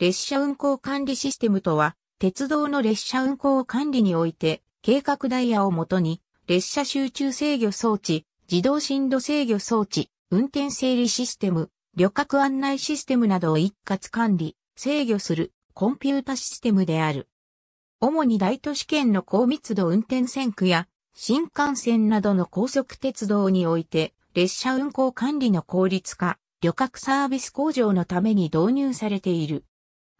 列車運行管理システムとは、鉄道の列車運行管理において、計画ダイヤをもとに、列車集中制御装置、自動振動制御装置、運転整理システム、旅客案内システムなどを一括管理、制御するコンピュータシステムである。主に大都市圏の高密度運転線区や新幹線などの高速鉄道において列車運行管理の効率化、旅客サービス向上のために導入されている。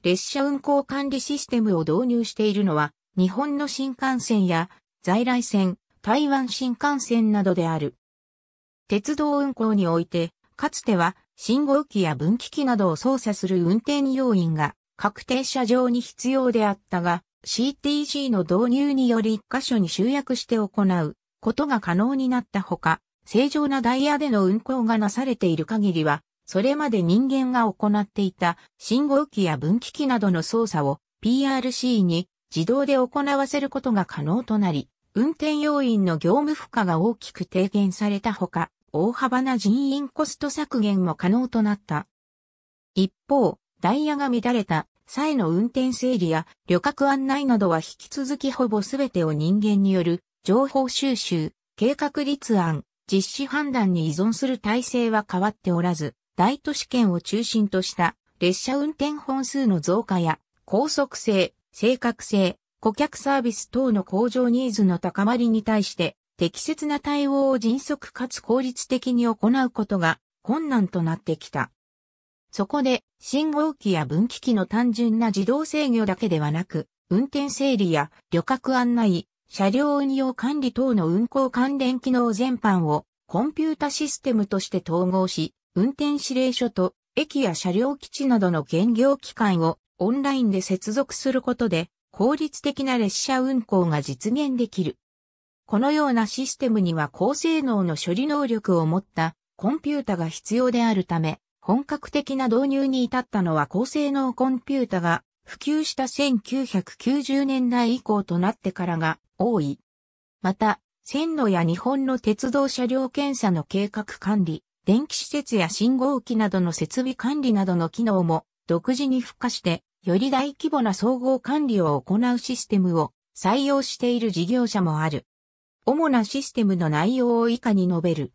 列車運行管理システムを導入しているのは、日本の新幹線や在来線、台湾新幹線などである。鉄道運行において、かつては信号機や分岐器などを操作する運転要員が確定車上に必要であったが、CTC の導入により一箇所に集約して行うことが可能になったほか、正常なダイヤでの運行がなされている限りは、それまで人間が行っていた信号機や分岐器などの操作を PRC に自動で行わせることが可能となり、運転要員の業務負荷が大きく低減されたほか、大幅な人員コスト削減も可能となった。一方、ダイヤが乱れた際の運転整理や旅客案内などは引き続きほぼ全てを人間による情報収集、計画立案、実施判断に依存する体制は変わっておらず、大都市圏を中心とした列車運転本数の増加や高速性、正確性、顧客サービス等の向上ニーズの高まりに対して適切な対応を迅速かつ効率的に行うことが困難となってきた。そこで信号機や分岐器の単純な自動制御だけではなく、運転整理や旅客案内、車両運用管理等の運行関連機能全般をコンピュータシステムとして統合し、運転指令書と駅や車両基地などの現業機関をオンラインで接続することで効率的な列車運行が実現できる。このようなシステムには高性能の処理能力を持ったコンピュータが必要であるため、本格的な導入に至ったのは高性能コンピュータが普及した1990年代以降となってからが多い。また、線路や日本の鉄道車両検査の計画管理、電気施設や信号機などの設備管理などの機能も独自に付加して、より大規模な総合管理を行うシステムを採用している事業者もある。主なシステムの内容を以下に述べる。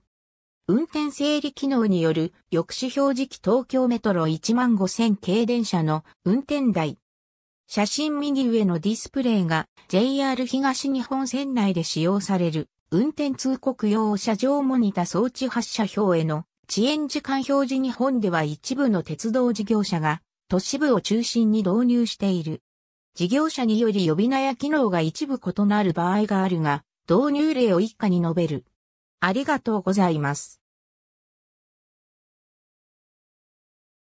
運転整理機能による抑止表示器東京メトロ15000系電車の運転台。写真右上のディスプレイが JR 東日本線内で使用される運転通告用車上モニタ装置発車表への遅延時間表示日本では一部の鉄道事業者が都市部を中心に導入している。事業者により呼び名や機能が一部異なる場合があるが、導入例を一家に述べる。ありがとうございます。